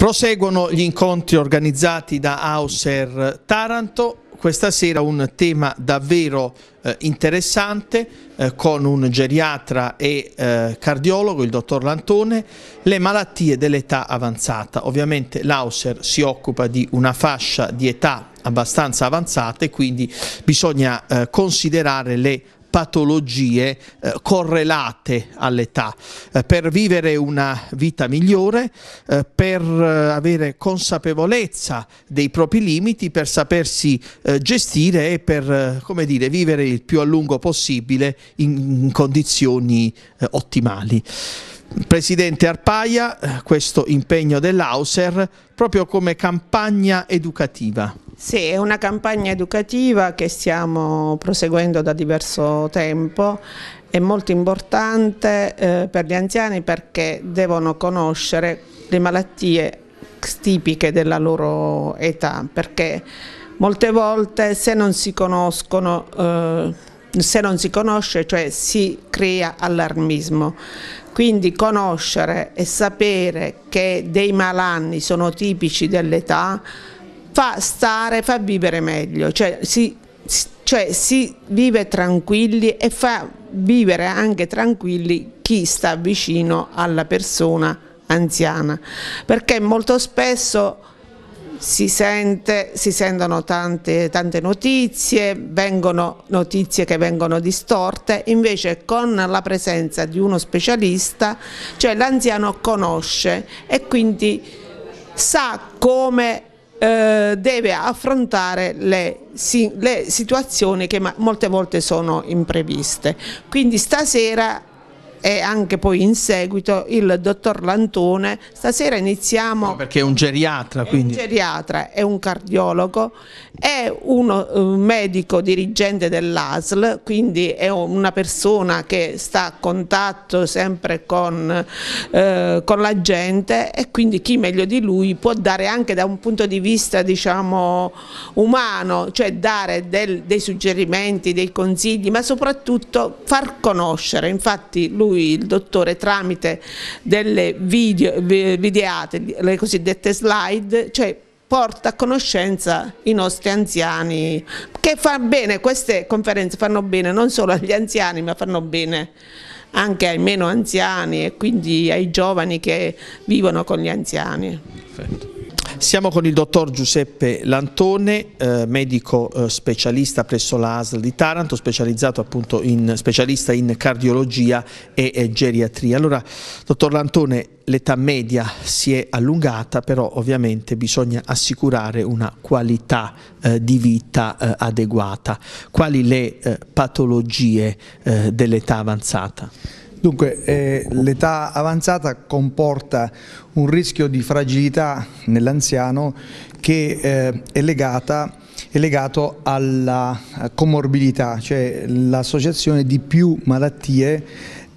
Proseguono gli incontri organizzati da Hauser Taranto, questa sera un tema davvero eh, interessante eh, con un geriatra e eh, cardiologo, il dottor Lantone, le malattie dell'età avanzata. Ovviamente l'Hauser si occupa di una fascia di età abbastanza avanzata e quindi bisogna eh, considerare le malattie patologie eh, correlate all'età, eh, per vivere una vita migliore, eh, per eh, avere consapevolezza dei propri limiti, per sapersi eh, gestire e per eh, come dire, vivere il più a lungo possibile in, in condizioni ottimali. Presidente Arpaia, questo impegno dell'Auser proprio come campagna educativa. Sì, è una campagna educativa che stiamo proseguendo da diverso tempo è molto importante eh, per gli anziani perché devono conoscere le malattie tipiche della loro età, perché molte volte se non si conoscono eh, se non si conosce, cioè si crea allarmismo. Quindi conoscere e sapere che dei malanni sono tipici dell'età fa stare, fa vivere meglio, cioè si, cioè si vive tranquilli e fa vivere anche tranquilli chi sta vicino alla persona anziana, perché molto spesso si, sente, si sentono tante, tante notizie, vengono notizie che vengono distorte, invece con la presenza di uno specialista, cioè l'anziano conosce e quindi sa come eh, deve affrontare le, si, le situazioni che molte volte sono impreviste. Quindi stasera e anche poi in seguito il dottor Lantone. Stasera iniziamo... No, perché è un geriatra, quindi... È un geriatra, è un cardiologo, è un eh, medico dirigente dell'ASL, quindi è una persona che sta a contatto sempre con, eh, con la gente e quindi chi meglio di lui può dare anche da un punto di vista diciamo umano, cioè dare del, dei suggerimenti, dei consigli, ma soprattutto far conoscere. Infatti lui cui il dottore tramite delle video, videate, le cosiddette slide, cioè porta a conoscenza i nostri anziani, che fa bene, queste conferenze fanno bene non solo agli anziani ma fanno bene anche ai meno anziani e quindi ai giovani che vivono con gli anziani. Perfetto. Siamo con il dottor Giuseppe Lantone, eh, medico eh, specialista presso la ASL di Taranto, specializzato appunto in, specialista in cardiologia e, e geriatria. Allora, dottor Lantone, l'età media si è allungata, però ovviamente bisogna assicurare una qualità eh, di vita eh, adeguata. Quali le eh, patologie eh, dell'età avanzata? Dunque, eh, l'età avanzata comporta un rischio di fragilità nell'anziano che eh, è, legata, è legato alla comorbidità, cioè l'associazione di più malattie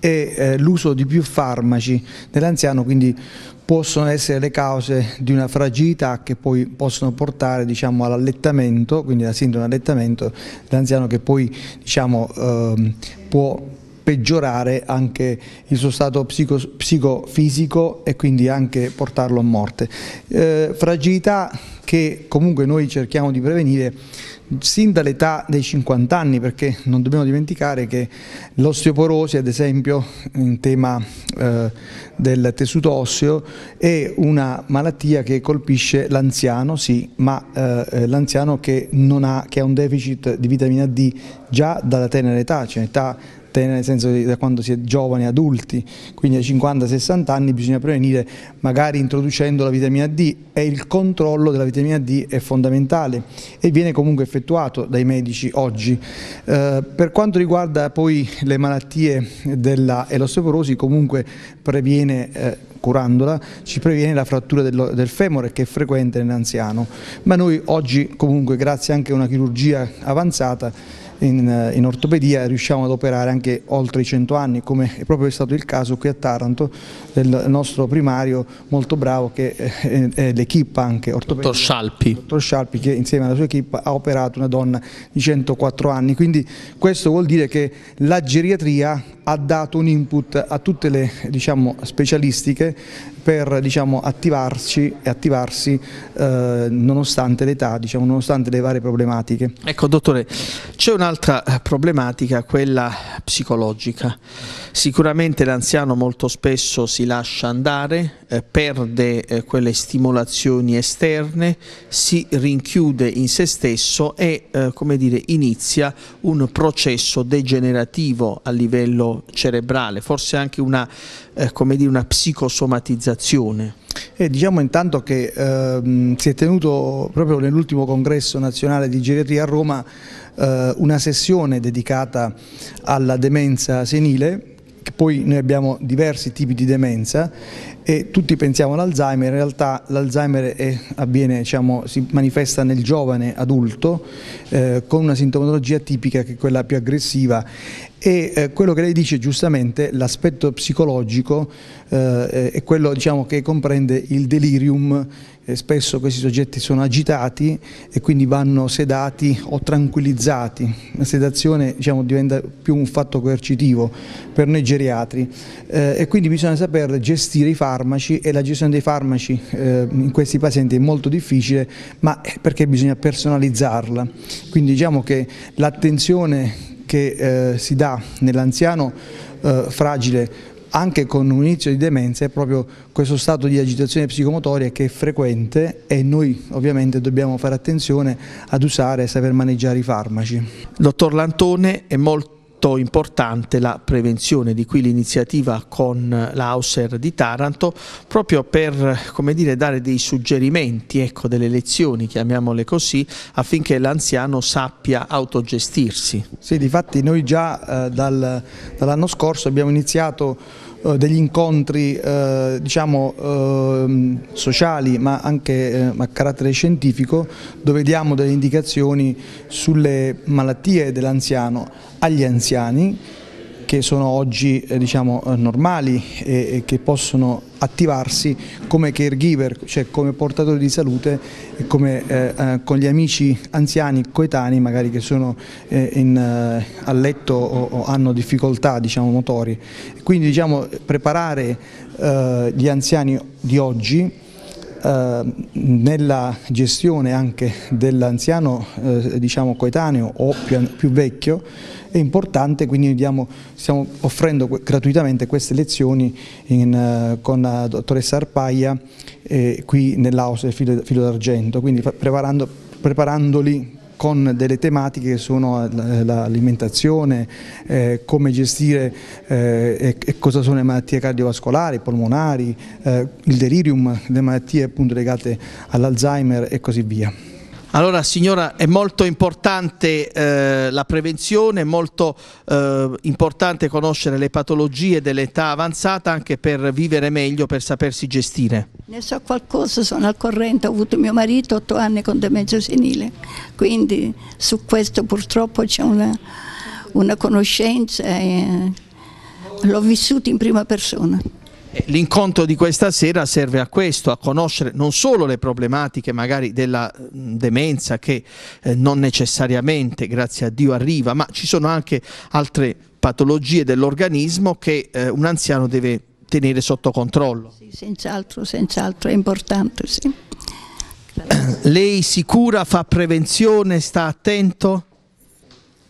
e eh, l'uso di più farmaci nell'anziano, quindi possono essere le cause di una fragilità che poi possono portare diciamo, all'allettamento, quindi alla sindrome di allettamento dell'anziano che poi diciamo, eh, può peggiorare anche il suo stato psico, psicofisico e quindi anche portarlo a morte. Eh, fragilità che comunque noi cerchiamo di prevenire sin dall'età dei 50 anni perché non dobbiamo dimenticare che l'osteoporosi ad esempio in tema eh, del tessuto osseo è una malattia che colpisce l'anziano sì ma eh, eh l'anziano che, che, ha un deficit di vitamina D già dalla tenera età cioè età nel senso che da quando si è giovani, adulti, quindi ai 50-60 anni bisogna prevenire magari introducendo la vitamina D e il controllo della vitamina D è fondamentale e viene comunque effettuato dai medici oggi. Eh, per quanto riguarda poi le malattie della, e comunque previene eh, curandola, ci previene la frattura del, femore che è frequente nell'anziano, ma noi oggi comunque grazie anche a una chirurgia avanzata in, eh, in ortopedia riusciamo ad operare anche oltre i 100 anni, come è proprio stato il caso qui a Taranto del nostro primario molto bravo che eh, è, è l'equipa anche ortopedica. Dottor Scialpi. Dottor Scialpi che insieme alla sua equipa ha operato una donna di 104 anni, quindi questo vuol dire che la geriatria ha dato un input a tutte le diciamo, specialistiche per diciamo, attivarci e attivarsi eh, nonostante l'età, diciamo, nonostante le varie problematiche. Ecco dottore, c'è un'altra eh, problematica, quella psicologica. Sicuramente l'anziano molto spesso si lascia andare, eh, perde eh, quelle stimolazioni esterne, si rinchiude in se stesso e eh, come dire, inizia un processo degenerativo a livello cerebrale, forse anche una, eh, come dire, una psicosomatizzazione realizzazione? E eh, diciamo intanto che ehm, si è tenuto proprio nell'ultimo congresso nazionale di geriatria a Roma eh, una sessione dedicata alla demenza senile che poi noi abbiamo diversi tipi di demenza e tutti pensiamo all'Alzheimer, in realtà l'Alzheimer diciamo, si manifesta nel giovane adulto eh, con una sintomatologia tipica che è quella più aggressiva e eh, quello che lei dice giustamente, l'aspetto psicologico eh, eh, è quello diciamo, che comprende il delirium, eh, spesso questi soggetti sono agitati e quindi vanno sedati o tranquillizzati, la sedazione diciamo, diventa più un fatto coercitivo per noi geriatri eh, e quindi bisogna saper gestire i farmaci e la gestione dei farmaci eh, in questi pazienti è molto difficile ma perché bisogna personalizzarla, quindi diciamo che l'attenzione che eh, si dà nell'anziano eh, fragile anche con un inizio di demenza è proprio questo stato di agitazione psicomotoria che è frequente e noi ovviamente dobbiamo fare attenzione ad usare e saper maneggiare i farmaci. Dottor Lantone è molto molto importante la prevenzione, di qui l'iniziativa con l'Auser di Taranto, proprio per dire, dare dei suggerimenti, ecco, delle lezioni, chiamiamole così, affinché l'anziano sappia autogestirsi. Sì, difatti noi già eh, dal, dall'anno scorso abbiamo iniziato eh, degli incontri eh, diciamo, ehm, sociali ma anche eh, a carattere scientifico dove diamo delle indicazioni sulle malattie dell'anziano agli anziani che sono oggi eh, diciamo, eh, normali e, e, che possono attivarsi come caregiver, cioè come portatori di salute e come eh, eh con gli amici anziani coetanei magari che sono eh, in, a letto o, o hanno difficoltà diciamo, motori. Quindi diciamo, preparare gli anziani di oggi nella gestione anche dell'anziano diciamo, coetaneo o più vecchio è importante, quindi diamo, stiamo offrendo gratuitamente queste lezioni in, eh, con la dottoressa Arpaia eh, qui nell'Aus del Filo, filo d'Argento, quindi preparandoli con delle tematiche che sono eh, eh, l'alimentazione, eh, come gestire eh, e, e, cosa sono le malattie cardiovascolari, polmonari, eh, il delirium, le malattie appunto legate all'Alzheimer e così via. Allora signora è molto importante eh, la prevenzione, è molto eh, importante conoscere le patologie dell'età avanzata anche per vivere meglio, per sapersi gestire. Ne so qualcosa, sono al corrente, ho avuto mio marito otto anni con demenza senile, quindi su questo purtroppo c'è una, una conoscenza e l'ho vissuto in prima persona. Eh, l'incontro di questa sera serve a questo, a conoscere non solo le problematiche magari della demenza che eh, non necessariamente, grazie a Dio, arriva, ma ci sono anche altre patologie dell'organismo che eh, un anziano deve tenere sotto controllo. Sì, senz'altro, senz'altro, è importante, sì. Lei cura, fa prevenzione, sta attento?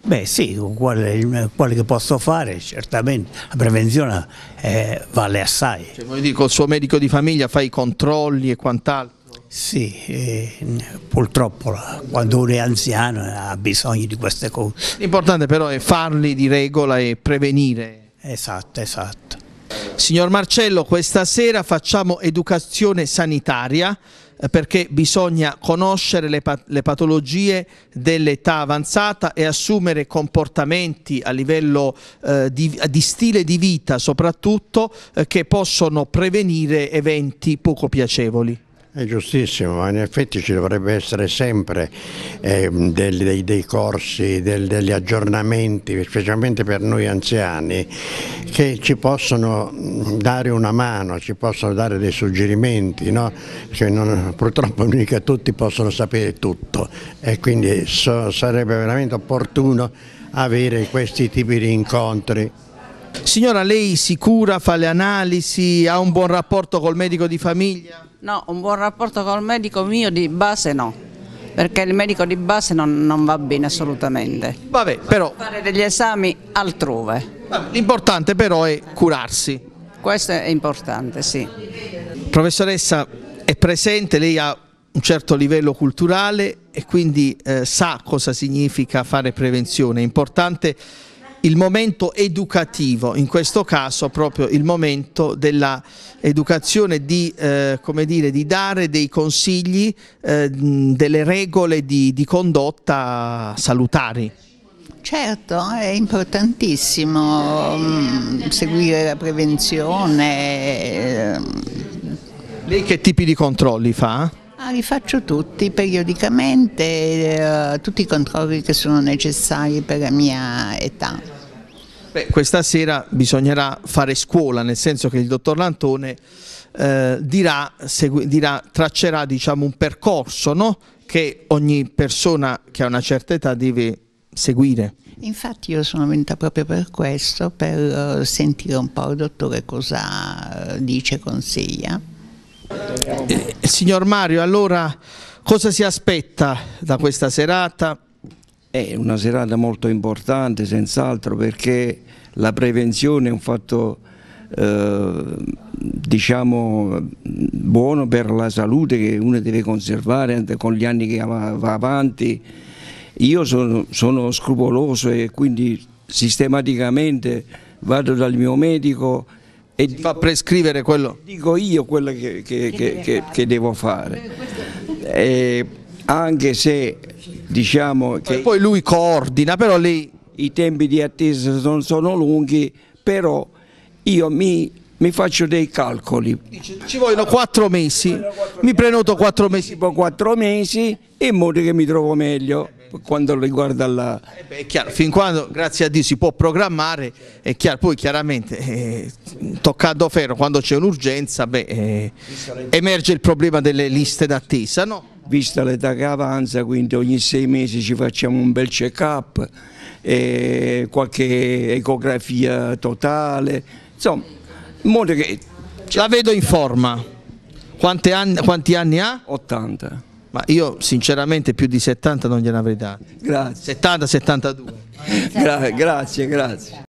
Beh sì, con quale, quale, che posso fare, certamente la prevenzione eh, vale assai. Cioè, voglio dire, col suo medico di famiglia fa i controlli e quant'altro? Sì, eh, purtroppo quando uno è anziano ha bisogno di queste cose. L'importante però è farli di regola e prevenire. Esatto, esatto. Signor Marcello, questa sera facciamo educazione sanitaria. Eh, perché bisogna conoscere le, pat le patologie dell'età avanzata e assumere comportamenti a livello eh, di, di, stile di vita soprattutto eh, che possono prevenire eventi poco piacevoli. È giustissimo, ma in effetti ci dovrebbe essere sempre eh, dei, dei, dei, corsi, del, degli aggiornamenti, specialmente per noi anziani, che ci possono mm, dare una mano, ci possono dare dei suggerimenti, no? cioè non, purtroppo mica tutti possono sapere tutto e quindi so, sarebbe veramente opportuno avere questi tipi di incontri. Signora, lei si cura, fa le analisi, ha un buon rapporto col medico di famiglia? No, un buon rapporto col medico mio di base no perché il medico di base non, non va bene assolutamente. Vabbè, però... Fare degli esami altrove. L'importante però è curarsi. Questo è importante, sì. Professoressa, è presente, lei ha un certo livello culturale e quindi eh, sa cosa significa fare prevenzione. È importante il momento educativo, in questo caso proprio il momento dell'educazione di, eh, di dare dei consigli, eh, delle regole di, di condotta salutari. Certo, è importantissimo mm, seguire la prevenzione. Ehm. Lei che tipi di controlli fa? Ah, li faccio tutti periodicamente, eh, tutti i controlli che sono necessari per la mia età. Beh, questa sera bisognerà fare scuola, nel senso che il dottor Lantone eh, dirà, dirà, traccerà diciamo, un percorso no? che ogni persona che ha una certa età deve seguire. Infatti io sono venuta proprio per questo, per eh, sentire un po' il dottore cosa eh, dice e consiglia. Eh, signor Mario, allora cosa si aspetta da questa serata? È una serata molto importante, senz'altro, perché la prevenzione è un fatto eh, diciamo buono per la salute che uno deve conservare anche con gli anni che va avanti. Io sono, sono scrupoloso e quindi sistematicamente vado dal mio medico e dico, fa prescrivere quello. Dico io quello che, che, che, che devo fare. E anche se diciamo che... poi lui coordina, però lì... I tempi di attesa non sono lunghi, però io mi, mi faccio dei calcoli. Ci vogliono quattro mesi, mi prenoto quattro mesi. Tipo quattro mesi in modo che mi trovo meglio quando riguarda la... Eh beh, chiaro, fin quando, grazie a Dio, si può programmare, è chiaro, poi chiaramente eh, toccando ferro, quando c'è un'urgenza, eh, emerge il problema delle liste d'attesa, no? Vista l'età che avanza, quindi ogni sei mesi ci facciamo un bel check-up, eh, qualche ecografia totale, insomma, in modo che... La vedo in forma. Anni, quanti anni ha? 80 ma io sinceramente più di 70 non gliene avrei dati. Grazie. 70-72. Gra grazie, grazie.